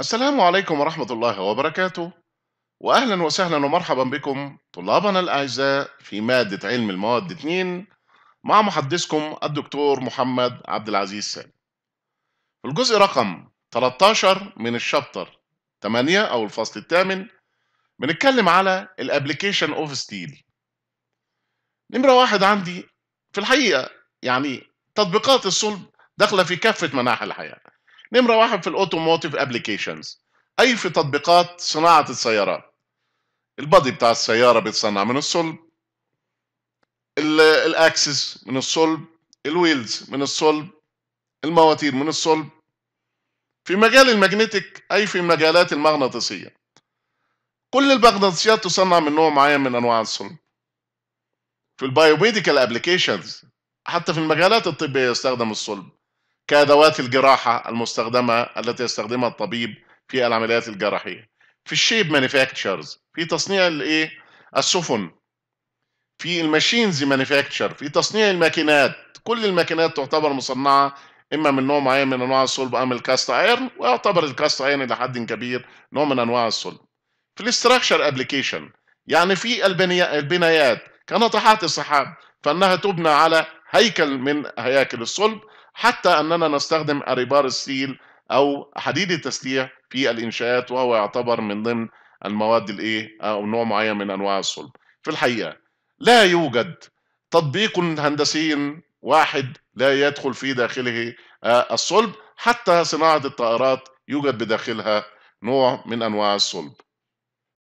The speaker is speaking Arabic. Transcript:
السلام عليكم ورحمة الله وبركاته وأهلا وسهلا ومرحبا بكم طلابنا الأعزاء في مادة علم المواد 2 مع محدثكم الدكتور محمد عبد العزيز سالم في الجزء رقم 13 من الشابتر 8 أو الفصل الثامن بنتكلم على الابليكيشن اوف ستيل نمرة واحد عندي في الحقيقة يعني تطبيقات الصلب داخلة في كافة مناحي الحياة نمره واحد في الاوتوموتيف ابلكيشنز اي في تطبيقات صناعه السيارات البادي بتاع السياره بيتصنع من الصلب الاكسس من الصلب الويلز من الصلب المواتير من الصلب في مجال الماجنتيك اي في مجالات المغناطيسيه كل المغناطيسيات تصنع من نوع معين من انواع الصلب في البايوميديكال ابلكيشنز حتى في المجالات الطبيه يستخدم الصلب كأدوات الجراحة المستخدمة التي يستخدمها الطبيب في العمليات الجراحية في الشيب مانيفاكتشرز في تصنيع الايه السفن في الماشينز مانيفاكتشر في تصنيع الماكينات كل الماكينات تعتبر مصنعة اما من نوع معين من انواع الصلب ام الكاست ايرن ويعتبر الكاست ايرن الى حد كبير نوع من انواع الصلب في الاستراكشر ابلكيشن يعني في البنايات كناطحات السحاب فانها تبنى على هيكل من هياكل الصلب حتى أننا نستخدم أريبار السيل أو حديد التسليح في الإنشاءات وهو يعتبر من ضمن المواد الإيه أو آه، نوع معين من أنواع الصلب في الحقيقة لا يوجد تطبيق هندسي واحد لا يدخل في داخله آه، الصلب حتى صناعة الطائرات يوجد بداخلها نوع من أنواع الصلب